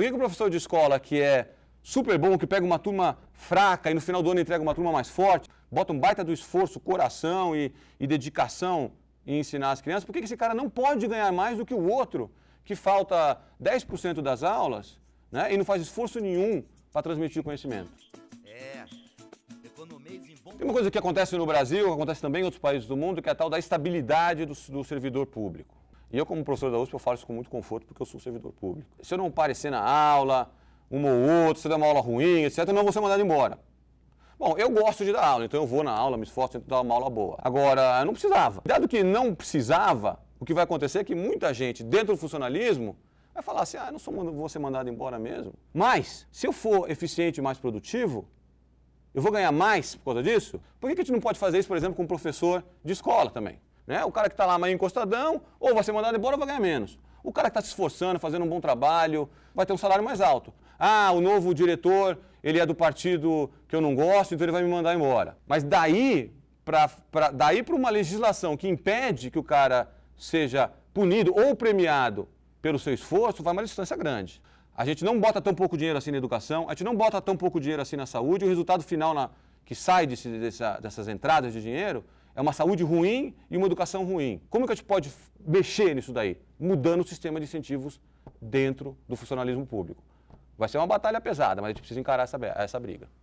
Por que, que o professor de escola que é super bom, que pega uma turma fraca e no final do ano entrega uma turma mais forte, bota um baita do esforço, coração e, e dedicação em ensinar as crianças, por que, que esse cara não pode ganhar mais do que o outro que falta 10% das aulas né, e não faz esforço nenhum para transmitir o conhecimento? É. Tem uma coisa que acontece no Brasil, acontece também em outros países do mundo, que é a tal da estabilidade do, do servidor público. E eu, como professor da USP, eu falo isso com muito conforto porque eu sou servidor público. Se eu não parecer na aula, uma ou outra, se eu der uma aula ruim, etc., eu não vou ser mandado embora. Bom, eu gosto de dar aula, então eu vou na aula, me esforço, tento dar uma aula boa. Agora, não precisava. Dado que não precisava, o que vai acontecer é que muita gente dentro do funcionalismo vai falar assim: ah, eu não sou, vou ser mandado embora mesmo. Mas, se eu for eficiente e mais produtivo, eu vou ganhar mais por causa disso? Por que a gente não pode fazer isso, por exemplo, com um professor de escola também? Né? O cara que está lá meio encostadão, ou vai ser mandado embora ou vai ganhar menos. O cara que está se esforçando, fazendo um bom trabalho, vai ter um salário mais alto. Ah, o novo diretor, ele é do partido que eu não gosto, então ele vai me mandar embora. Mas daí para daí para uma legislação que impede que o cara seja punido ou premiado pelo seu esforço, vai uma distância grande. A gente não bota tão pouco dinheiro assim na educação, a gente não bota tão pouco dinheiro assim na saúde, o resultado final na, que sai desse, dessa, dessas entradas de dinheiro é uma saúde ruim e uma educação ruim. Como é que a gente pode mexer nisso daí? Mudando o sistema de incentivos dentro do funcionalismo público. Vai ser uma batalha pesada, mas a gente precisa encarar essa, essa briga.